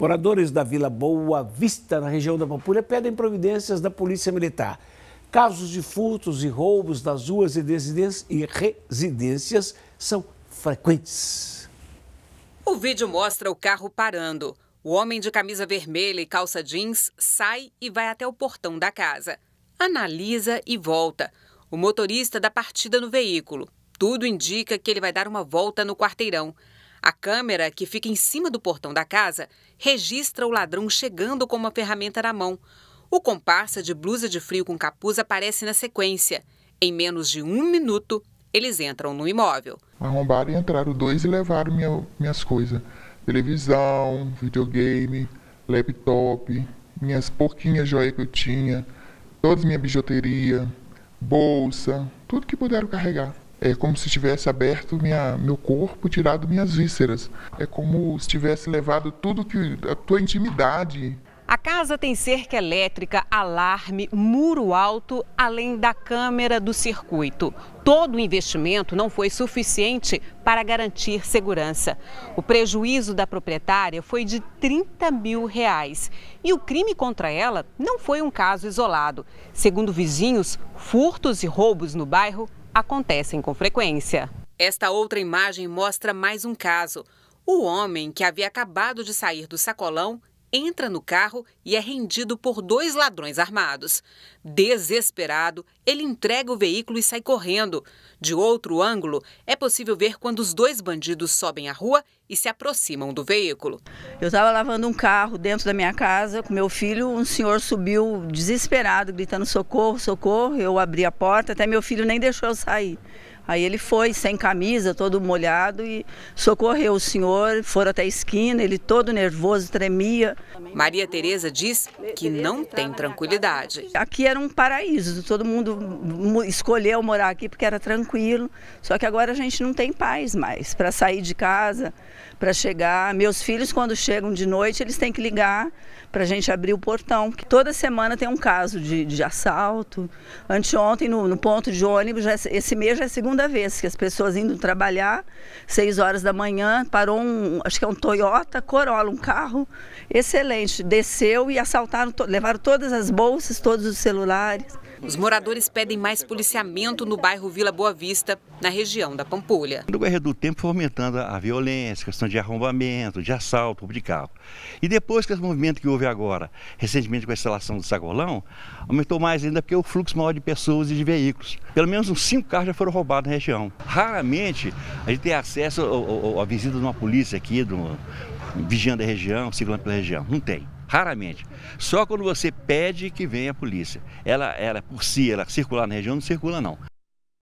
Moradores da Vila Boa Vista, na região da Pampulha, pedem providências da Polícia Militar. Casos de furtos e roubos das ruas e residências são frequentes. O vídeo mostra o carro parando. O homem de camisa vermelha e calça jeans sai e vai até o portão da casa. Analisa e volta. O motorista dá partida no veículo. Tudo indica que ele vai dar uma volta no quarteirão. A câmera, que fica em cima do portão da casa, registra o ladrão chegando com uma ferramenta na mão. O comparsa de blusa de frio com capuz aparece na sequência. Em menos de um minuto, eles entram no imóvel. Arrombaram e entraram dois e levaram minha, minhas coisas: televisão, videogame, laptop, minhas pouquinhas joias que eu tinha, toda minha bijuteria, bolsa, tudo que puderam carregar. É como se tivesse aberto minha, meu corpo, tirado minhas vísceras. É como se tivesse levado tudo que a tua intimidade. A casa tem cerca elétrica, alarme, muro alto, além da câmera do circuito. Todo o investimento não foi suficiente para garantir segurança. O prejuízo da proprietária foi de 30 mil reais. E o crime contra ela não foi um caso isolado. Segundo vizinhos, furtos e roubos no bairro acontecem com frequência. Esta outra imagem mostra mais um caso. O homem que havia acabado de sair do sacolão entra no carro e é rendido por dois ladrões armados. Desesperado, ele entrega o veículo e sai correndo. De outro ângulo, é possível ver quando os dois bandidos sobem a rua e se aproximam do veículo. Eu estava lavando um carro dentro da minha casa com meu filho. Um senhor subiu desesperado, gritando socorro, socorro. Eu abri a porta, até meu filho nem deixou eu sair. Aí ele foi sem camisa, todo molhado e socorreu o senhor, foram até a esquina, ele todo nervoso, tremia. Maria Tereza diz que não tem tranquilidade. Aqui era um paraíso, todo mundo escolheu morar aqui porque era tranquilo, só que agora a gente não tem paz mais para sair de casa, para chegar. Meus filhos quando chegam de noite, eles têm que ligar para a gente abrir o portão. Toda semana tem um caso de, de assalto. Anteontem no, no ponto de ônibus, é esse mês já é segunda segunda vez que as pessoas indo trabalhar, seis horas da manhã, parou um, acho que é um Toyota Corolla, um carro excelente, desceu e assaltaram, levaram todas as bolsas, todos os celulares. Os moradores pedem mais policiamento no bairro Vila Boa Vista, na região da Pampulha. No guerra do tempo aumentando a violência, questão de arrombamento, de assalto, de carro. E depois que esse movimento que houve agora, recentemente com a instalação do sagolão, aumentou mais ainda porque o fluxo maior de pessoas e de veículos. Pelo menos uns cinco carros já foram roubados na região. Raramente a gente tem acesso à visita de uma polícia aqui, do, vigiando a região, circulando pela região. Não tem. Raramente. Só quando você pede que venha a polícia. Ela, ela por si, ela circular na região, não circula não.